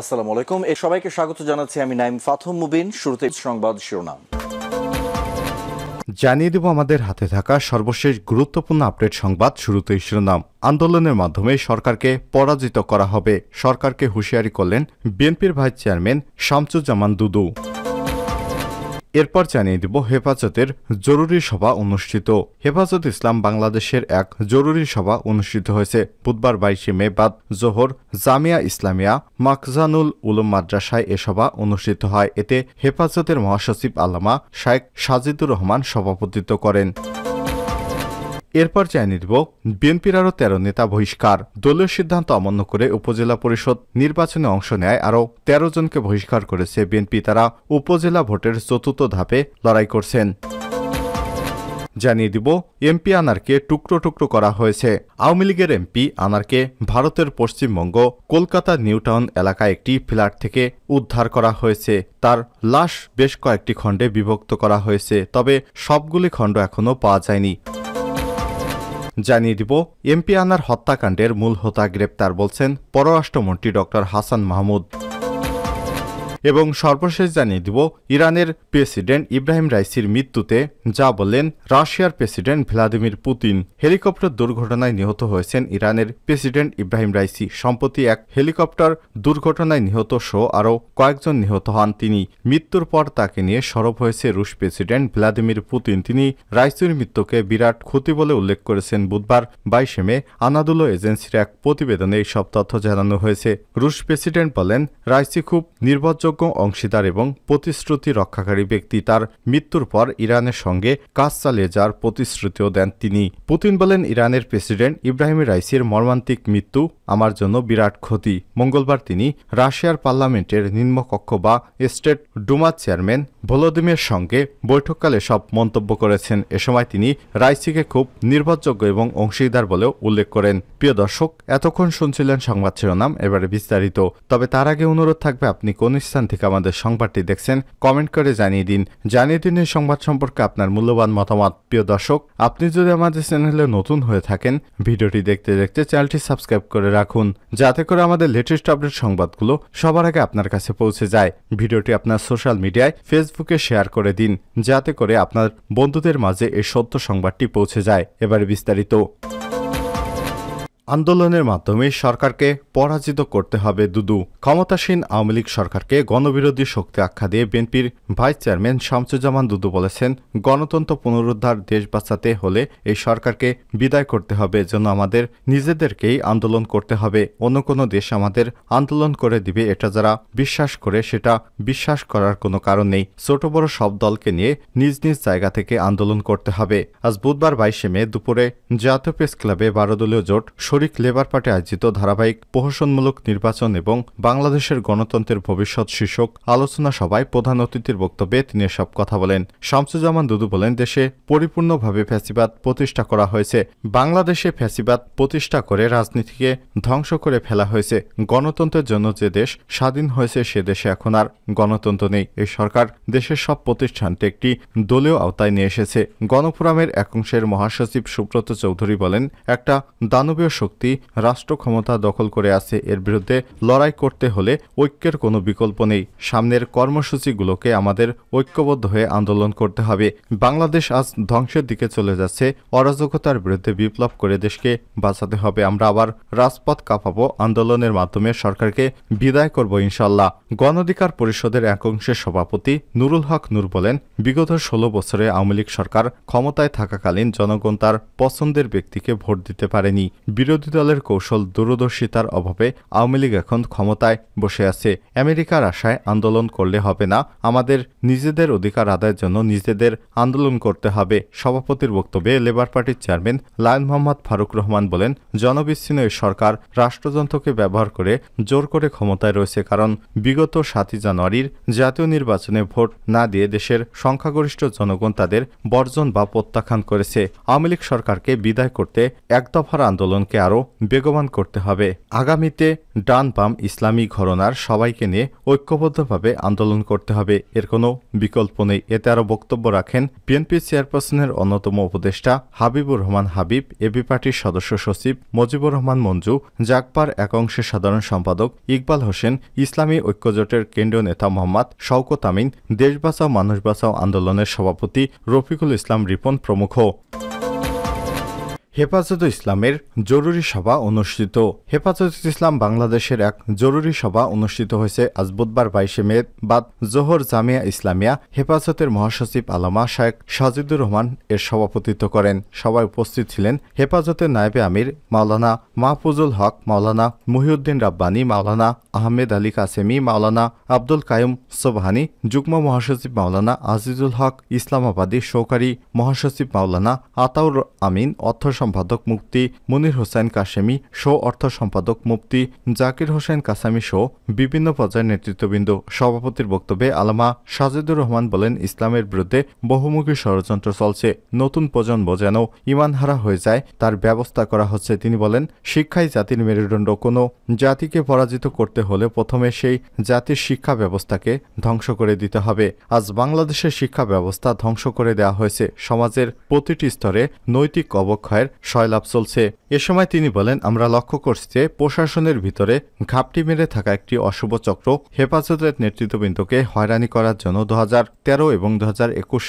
আসসালামু আলাইকুম এ সবাইকে স্বাগত জানাচ্ছি আমি নাইম ফাথম মুবিন শুরুতে সংবাদ শিরোনাম জানিয়ে দেব আমাদের হাতে থাকা সর্বশেষ গুরুত্বপূর্ণ আপডেট সংবাদ শুরুতেই শিরোনাম আন্দোলনের মাধ্যমে সরকারকে পরাজিত করা হবে সরকারকে হুঁশিয়ারি করলেন বিএনপির ভাইস চেয়ারম্যান শামসুজ্জামান দুদু এরপর জানিয়ে দিব হেফাজতের জরুরি সভা অনুষ্ঠিত হেফাজত ইসলাম বাংলাদেশের এক জরুরি সভা অনুষ্ঠিত হয়েছে বুধবার বাইশে মে বাদ জোহর জামিয়া ইসলামিয়া মাকজানুল উলুম মাদ্রাসায় এ সভা অনুষ্ঠিত হয় এতে হেফাজতের মহাসচিব আলামা শায়েক সাজিদুর রহমান সভাপতিত্ব করেন এরপর জানিয়ে দিব বিএনপির আরও তেরো নেতা বহিষ্কার দলীয় সিদ্ধান্ত অমান্য করে উপজেলা পরিষদ নির্বাচনে অংশ নেয় আরও তেরো জনকে বহিষ্কার করেছে বিএনপি তারা উপজেলা ভোটের চতুর্থ ধাপে লড়াই করছেন জানিয়ে দিব এমপি আনারকে টুকরো টুকরো করা হয়েছে আওয়ামী লীগের এমপি আনারকে ভারতের পশ্চিমবঙ্গ কলকাতা নিউটাউন এলাকায় একটি ফ্ল্যাট থেকে উদ্ধার করা হয়েছে তার লাশ বেশ কয়েকটি খণ্ডে বিভক্ত করা হয়েছে তবে সবগুলি খণ্ড এখনও পাওয়া যায়নি জানিয়ে দিব এমপি আনার হত্যাকাণ্ডের মূল হোতা গ্রেপ্তার বলছেন পররাষ্ট্রমন্ত্রী ডক্টর হাসান মাহমুদ এবং সর্বশেষ জানিয়ে দিব ইরানের প্রেসিডেন্ট ইব্রাহিম রাইসির মৃত্যুতে যা বললেন রাশিয়ার প্রেসিডেন্ট ভ্লাদিমির পুতিন হেলিকপ্টার দুর্ঘটনায় নিহত হয়েছেন ইরানের প্রেসিডেন্ট ইব্রাহিম রাইসি সম্প্রতি এক হেলিকপ্টার দুর্ঘটনায় নিহত সহ আরও কয়েকজন নিহত হন তিনি মৃত্যুর পর তাকে নিয়ে সরব হয়েছে রুশ প্রেসিডেন্ট ভ্লাদিমির পুতিন তিনি রাইসির মৃত্যুকে বিরাট ক্ষতি বলে উল্লেখ করেছেন বুধবার বাইশে মে আনাদুলো এজেন্সির এক প্রতিবেদনে এইসব তথ্য জানানো হয়েছে রুশ প্রেসিডেন্ট বলেন রাইসি খুব নির্ভরযোগ্য বিশ্বাসযোগ্য অংশীদার এবং প্রতিশ্রুতি রক্ষাকারী ব্যক্তি তার মৃত্যুর পর ইরানের সঙ্গে কাজ চালিয়ে যাওয়ার প্রতিশ্রুতিও দেন তিনি পুতিন বলেন ইরানের প্রেসিডেন্ট ইব্রাহিম রাইসির মর্মান্তিক মৃত্যু আমার জন্য বিরাট ক্ষতি মঙ্গলবার তিনি রাশিয়ার পার্লামেন্টের নিম্নকক্ষ বা স্টেট ডুমা চেয়ারম্যান ভলোদিমের সঙ্গে বৈঠককালে সব মন্তব্য করেছেন এ সময় তিনি রাইসিকে খুব নির্ভরযোগ্য এবং অংশীদার বলেও উল্লেখ করেন প্রিয় দর্শক এতক্ষণ শুনছিলেন সংবাদ শিরোনাম এবারে বিস্তারিত তবে তার আগে অনুরোধ থাকবে আপনি কোন স্থান থেকে আমাদের সংবাদটি দেখছেন কমেন্ট করে জানিয়ে দিন জানিয়ে দিন এই সংবাদ সম্পর্কে আপনার মূল্যবান মতামত প্রিয় দর্শক আপনি যদি আমাদের চ্যানেলে নতুন হয়ে থাকেন ভিডিওটি দেখতে দেখতে চ্যানেলটি সাবস্ক্রাইব করে রাখুন যাতে করে আমাদের লেটেস্ট আপডেট সংবাদগুলো সবার আগে আপনার কাছে পৌঁছে যায় ভিডিওটি আপনার সোশ্যাল মিডিয়ায় ফেসবুক ফেসবুকে শেয়ার করে দিন যাতে করে আপনার বন্ধুদের মাঝে এই সত্য সংবাদটি পৌঁছে যায় এবার বিস্তারিত আন্দোলনের মাধ্যমে সরকারকে পরাজিত করতে হবে দুদু ক্ষমতাসীন আওয়ামী লীগ সরকারকে গণবিরোধী শক্তি আখ্যা দিয়ে বিএনপির ভাইস চেয়ারম্যান শামসুজ্জামান দুদু বলেছেন গণতন্ত্র পুনরুদ্ধার দেশ বাঁচাতে হলে এই সরকারকে বিদায় করতে হবে যেন আমাদের নিজেদেরকেই আন্দোলন করতে হবে অন্য কোনো দেশ আমাদের আন্দোলন করে দিবে এটা যারা বিশ্বাস করে সেটা বিশ্বাস করার কোনো কারণ নেই ছোট বড় সব দলকে নিয়ে নিজ নিজ জায়গা থেকে আন্দোলন করতে হবে আজ বুধবার বাইশে মে দুপুরে জাতীয় প্রেস ক্লাবে বারো দলীয় জোট শরিক লেবার পার্টি আয়োজিত ধারাবাহিক প্রহসনমূলক নির্বাচন এবং বাংলাদেশের গণতন্ত্রের ভবিষ্যৎ শীর্ষক আলোচনা সভায় প্রধান অতিথির বক্তব্যে তিনি এসব কথা বলেন শামসুজ্জামান দুদু বলেন দেশে পরিপূর্ণভাবে ফ্যাসিবাদ প্রতিষ্ঠা করা হয়েছে বাংলাদেশে ফ্যাসিবাদ প্রতিষ্ঠা করে রাজনীতিকে ধ্বংস করে ফেলা হয়েছে গণতন্ত্রের জন্য যে দেশ স্বাধীন হয়েছে সে দেশে এখন আর গণতন্ত্র নেই এই সরকার দেশের সব প্রতিষ্ঠানটি একটি দলীয় আওতায় নিয়ে এসেছে গণফোরামের একংশের মহাসচিব সুব্রত চৌধুরী বলেন একটা দানবীয় শক্তি রাষ্ট্র ক্ষমতা দখল করে আছে এর বিরুদ্ধে লড়াই করতে হলে ঐক্যের কোনো বিকল্প নেই সামনের কর্মসূচিগুলোকে আমাদের ঐক্যবদ্ধ হয়ে আন্দোলন করতে হবে বাংলাদেশ আজ ধ্বংসের দিকে চলে যাচ্ছে অরাজকতার বিরুদ্ধে বিপ্লব করে দেশকে বাঁচাতে হবে আমরা আবার রাজপথ কাঁপাবো আন্দোলনের মাধ্যমে সরকারকে বিদায় করব ইনশাল্লাহ গণধিকার পরিষদের এক অংশের সভাপতি নুরুল হক নুর বলেন বিগত ১৬ বছরে আওয়ামী লীগ সরকার ক্ষমতায় থাকাকালীন জনগণ তার পছন্দের ব্যক্তিকে ভোট দিতে পারেনি বিরোধী বিরোধী দলের কৌশল দূরদর্শিতার অভাবে আওয়ামী লীগ এখন ক্ষমতায় বসে আছে আমেরিকার আশায় আন্দোলন করলে হবে না আমাদের নিজেদের অধিকার আদায়ের জন্য নিজেদের আন্দোলন করতে হবে সভাপতির বক্তব্যে লেবার পার্টির চেয়ারম্যান লায়ন মোহাম্মদ ফারুক রহমান বলেন জনবিচ্ছিন্ন এই সরকার রাষ্ট্রযন্ত্রকে ব্যবহার করে জোর করে ক্ষমতায় রয়েছে কারণ বিগত সাতই জানুয়ারির জাতীয় নির্বাচনে ভোট না দিয়ে দেশের সংখ্যাগরিষ্ঠ জনগণ তাদের বর্জন বা প্রত্যাখ্যান করেছে আওয়ামী লীগ সরকারকে বিদায় করতে একদফার আন্দোলনকে আরও বেগবান করতে হবে আগামীতে ডান বাম ইসলামী ঘরনার সবাইকে নিয়ে ঐক্যবদ্ধভাবে আন্দোলন করতে হবে এর কোনো বিকল্প নেই এতে আরও বক্তব্য রাখেন বিএনপি চেয়ারপারসনের অন্যতম উপদেষ্টা হাবিবুর রহমান হাবিব এবি পার্টির সদস্য সচিব মজিবুর রহমান মঞ্জু জাকপার এক সাধারণ সম্পাদক ইকবাল হোসেন ইসলামী ঐক্যজোটের কেন্দ্রীয় নেতা মোহাম্মদ শওকত আমিন দেশ বাঁচাও মানুষ বাঁচাও আন্দোলনের সভাপতি রফিকুল ইসলাম রিপন প্রমুখ হেফাজত ইসলামের জরুরি সভা অনুষ্ঠিত হেফাজত ইসলাম বাংলাদেশের এক জরুরি সভা অনুষ্ঠিত হয়েছে আজ বুধবার বাইশে মে বাদ জোহর জামিয়া ইসলামিয়া হেফাজতের মহাসচিব আলামা শায়েক সাজিদুর রহমান এর সভাপতিত্ব করেন সবাই উপস্থিত ছিলেন হেফাজতের নায়েবে আমির মাওলানা মাহফুজুল হক মাওলানা মহিউদ্দিন রাব্বানি মাওলানা আহমেদ আলী কাসেমি মাওলানা আব্দুল কায়ুম সোবহানি যুগ্ম মহাসচিব মাওলানা আজিজুল হক ইসলামাবাদী সহকারী মহাসচিব মাওলানা আতাউর আমিন অর্থ সম্পাদক মুক্তি মনির হোসেন কাশেমি শো অর্থ সম্পাদক মুক্তি জাকির হোসেন কাসামি শো বিভিন্ন পর্যায়ের নেতৃত্ববৃন্দ সভাপতির বক্তব্যে আলামা সাজেদুর রহমান বলেন ইসলামের বিরুদ্ধে বহুমুখী ষড়যন্ত্র চলছে নতুন প্রজন্ম যেন ইমানহারা হয়ে যায় তার ব্যবস্থা করা হচ্ছে তিনি বলেন শিক্ষাই জাতির মেরুদণ্ড কোনো জাতিকে পরাজিত করতে হলে প্রথমে সেই জাতির শিক্ষা ব্যবস্থাকে ধ্বংস করে দিতে হবে আজ বাংলাদেশের শিক্ষা ব্যবস্থা ধ্বংস করে দেওয়া হয়েছে সমাজের প্রতিটি স্তরে নৈতিক অবক্ষয়ের সয়লাভ চলছে এ সময় তিনি বলেন আমরা লক্ষ্য করছি যে প্রশাসনের ভিতরে ঘাপটি মেরে থাকা একটি অশুভ চক্র হেফাজতের নেতৃত্ববৃন্দকে হয়রানি করার জন্য দু এবং দু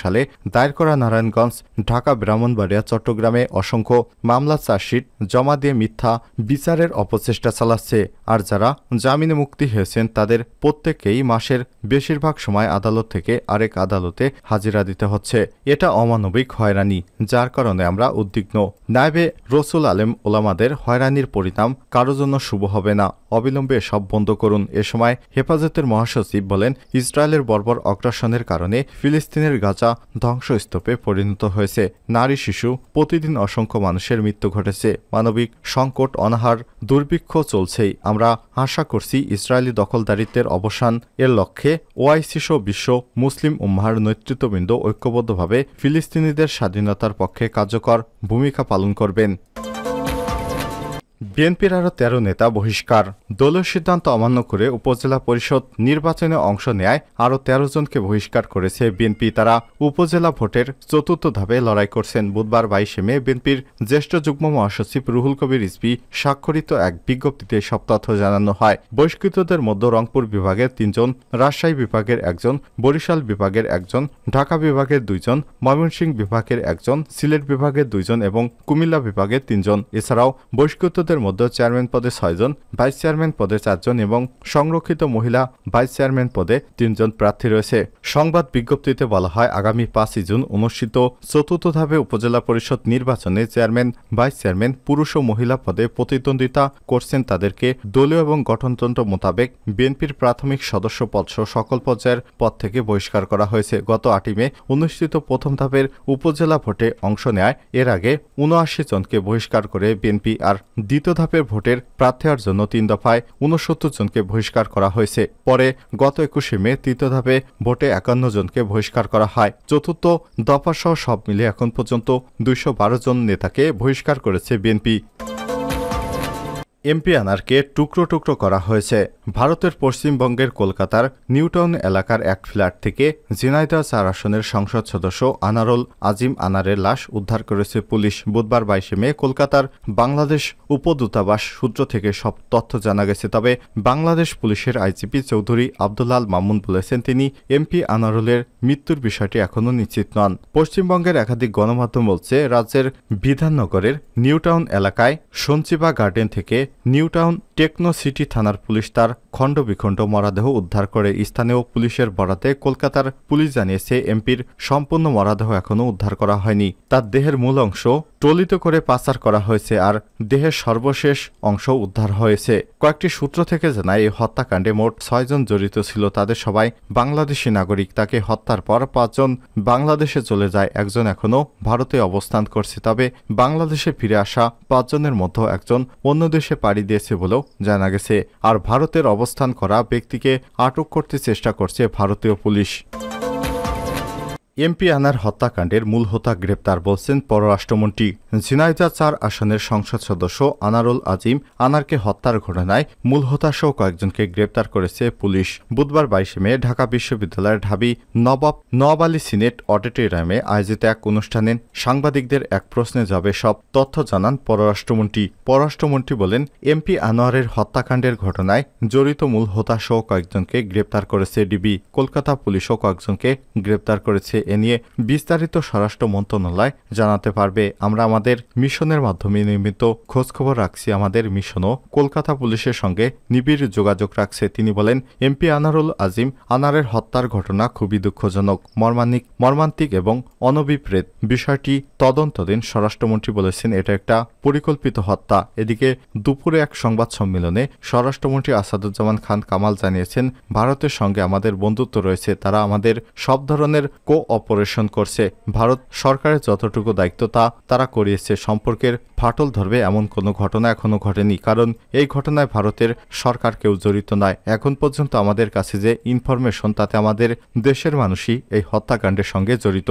সালে দায়ের করা নারায়ণগঞ্জ ঢাকা ব্রাহ্মণবাড়িয়া চট্টগ্রামে অসংখ্য মামলা চার্জশিট জমা দিয়ে মিথ্যা বিচারের অপচেষ্টা চালাচ্ছে আর যারা জামিনে মুক্তি হয়েছেন তাদের প্রত্যেকেই মাসের বেশিরভাগ সময় আদালত থেকে আরেক আদালতে হাজিরা দিতে হচ্ছে এটা অমানবিক হয়রানি যার কারণে আমরা উদ্বিগ্ন নায়বে রসুল আলেম আলেম ওলামাদের হয়রানির পরিণাম কারো জন্য শুভ হবে না অবিলম্বে সব বন্ধ করুন এ সময় হেফাজতের মহাসচিব বলেন ইসরায়েলের বর্বর অগ্রাসনের কারণে ফিলিস্তিনের গাজা ধ্বংসস্তূপে পরিণত হয়েছে নারী শিশু প্রতিদিন অসংখ্য মানুষের মৃত্যু ঘটেছে মানবিক সংকট অনাহার দুর্ভিক্ষ চলছেই আমরা আশা করছি ইসরায়েলি দখলদারিত্বের অবসান এর লক্ষ্যে ওআইসি সহ বিশ্ব মুসলিম উম্মার নেতৃত্ববৃন্দ ঐক্যবদ্ধভাবে ফিলিস্তিনিদের স্বাধীনতার পক্ষে কার্যকর ভূমিকা পালন করবেন বিএনপির আরও তেরো নেতা বহিষ্কার দলীয় সিদ্ধান্ত অমান্য করে উপজেলা পরিষদ নির্বাচনে অংশ নেয় আরও তেরো জনকে বহিষ্কার করেছে বিএনপি তারা উপজেলা ভোটের চতুর্থ ধাপে লড়াই করছেন বুধবার বাইশে মে বিএনপির জ্যেষ্ঠ যুগ্ম মহাসচিব রুহুল কবির ইসবি স্বাক্ষরিত এক বিজ্ঞপ্তিতে সব তথ্য জানানো হয় বহিষ্কৃতদের মধ্যে রংপুর বিভাগের তিনজন রাজশাহী বিভাগের একজন বরিশাল বিভাগের একজন ঢাকা বিভাগের দুইজন ময়মনসিংহ বিভাগের একজন সিলেট বিভাগের দুইজন এবং কুমিল্লা বিভাগের তিনজন এছাড়াও বহিষ্কৃত সদস্যদের মধ্যে চেয়ারম্যান পদে ছয়জন ভাইস চেয়ারম্যান পদে চারজন এবং সংরক্ষিত মহিলা ভাইস চেয়ারম্যান পদে তিনজন প্রার্থী রয়েছে সংবাদ বিজ্ঞপ্তিতে বলা হয় আগামী পাঁচই জুন অনুষ্ঠিত চতুর্থ ধাপে উপজেলা পরিষদ নির্বাচনে চেয়ারম্যান ভাইস চেয়ারম্যান পুরুষ ও মহিলা পদে প্রতিদ্বন্দ্বিতা করছেন তাদেরকে দলীয় এবং গঠনতন্ত্র মোতাবেক বিএনপির প্রাথমিক সদস্য পদসহ সকল পর্যায়ের পদ থেকে বহিষ্কার করা হয়েছে গত আটই মে অনুষ্ঠিত প্রথম ধাপের উপজেলা ভোটে অংশ নেয় এর আগে উনআশি জনকে বহিষ্কার করে বিএনপি আর দ্বিতীয় দ্বিতীয় ধাপের ভোটের প্রার্থীর জন্য তিন দফায় উনসত্তর জনকে বহিষ্কার করা হয়েছে পরে গত একুশে মে তৃতীয় ধাপে ভোটে একান্ন জনকে বহিষ্কার করা হয় চতুর্থ দফাসহ সব মিলে এখন পর্যন্ত দুইশো জন নেতাকে বহিষ্কার করেছে বিএনপি এমপি আনারকে টুকরো টুকরো করা হয়েছে ভারতের পশ্চিমবঙ্গের কলকাতার নিউটাউন এলাকার এক ফ্ল্যাট থেকে জিনাইদা চার আসনের সংসদ সদস্য আনারুল আজিম আনারের লাশ উদ্ধার করেছে পুলিশ বুধবার বাইশে মে কলকাতার বাংলাদেশ উপদূতাবাস সূত্র থেকে সব তথ্য জানা গেছে তবে বাংলাদেশ পুলিশের আইজিপি চৌধুরী আবদুল্লাল মামুন বলেছেন তিনি এমপি আনারুলের মৃত্যুর বিষয়টি এখনও নিশ্চিত নন পশ্চিমবঙ্গের একাধিক গণমাধ্যম বলছে রাজ্যের বিধাননগরের নিউটাউন এলাকায় সঞ্চিবা গার্ডেন থেকে Newtown টেকনো সিটি থানার পুলিশ তার খণ্ডবিখণ্ড মরাদেহ উদ্ধার করে স্থানীয় পুলিশের বরাতে কলকাতার পুলিশ জানিয়েছে এমপির সম্পূর্ণ মরাদেহ এখনও উদ্ধার করা হয়নি তার দেহের মূল অংশ টলিত করে পাচার করা হয়েছে আর দেহের সর্বশেষ অংশ উদ্ধার হয়েছে কয়েকটি সূত্র থেকে জানায় এই হত্যাকাণ্ডে মোট ছয়জন জড়িত ছিল তাদের সবাই বাংলাদেশি নাগরিক তাকে হত্যার পর পাঁচজন বাংলাদেশে চলে যায় একজন এখনও ভারতে অবস্থান করছে তবে বাংলাদেশে ফিরে আসা পাঁচজনের মধ্যে একজন অন্য দেশে পাড়ি দিয়েছে বলেও জানা গেছে আর ভারতের অবস্থান করা ব্যক্তিকে আটক করতে চেষ্টা করছে ভারতীয় পুলিশ এমপি আনার হত্যাকাণ্ডের মূল হোতা গ্রেপ্তার বলছেন পররাষ্ট্রমন্ত্রী ঝিনাইদা চার আসনের সংসদ সদস্য আনারুল আজিম আনারকে হত্যার ঘটনায় মূল হোতাসহ কয়েকজনকে গ্রেপ্তার করেছে পুলিশ বুধবার বাইশে মে ঢাকা বিশ্ববিদ্যালয়ের ঢাবি নবাব নব আলী সিনেট অডিটোরিয়ামে আয়োজিত এক অনুষ্ঠানে সাংবাদিকদের এক প্রশ্নে যাবে সব তথ্য জানান পররাষ্ট্রমন্ত্রী পররাষ্ট্রমন্ত্রী বলেন এমপি আনোয়ারের হত্যাকাণ্ডের ঘটনায় জড়িত মূল হোতাসহ কয়েকজনকে গ্রেপ্তার করেছে ডিবি কলকাতা পুলিশও কয়েকজনকে গ্রেপ্তার করেছে এ নিয়ে বিস্তারিত স্বরাষ্ট্র মন্ত্রণালয় জানাতে পারবে আমরা আমাদের মিশনের মাধ্যমে নির্মিত খোঁজখবর রাখছি আমাদের মিশনও কলকাতা পুলিশের সঙ্গে নিবিড় যোগাযোগ রাখছে তিনি বলেন এমপি আনারুল আজিম আনারের হত্যার ঘটনা খুবই দুঃখজনক মর্মান্তিক মর্মান্তিক এবং অনবিপ্রেত বিষয়টি তদন্তদিন স্বরাষ্ট্রমন্ত্রী বলেছেন এটা একটা পরিকল্পিত হত্যা এদিকে দুপুরে এক সংবাদ সম্মেলনে স্বরাষ্ট্রমন্ত্রী আসাদুজ্জামান খান কামাল জানিয়েছেন ভারতের সঙ্গে আমাদের বন্ধুত্ব রয়েছে তারা আমাদের সব ধরনের কো অপারেশন করছে ভারত সরকারের যতটুকু দায়িত্ব তা তারা করিয়েছে সম্পর্কের ফাটল ধরবে এমন কোনো ঘটনা এখনও ঘটেনি কারণ এই ঘটনায় ভারতের সরকার কেউ জড়িত নয় এখন পর্যন্ত আমাদের কাছে যে ইনফরমেশন তাতে আমাদের দেশের মানুষই এই হত্যাকাণ্ডের সঙ্গে জড়িত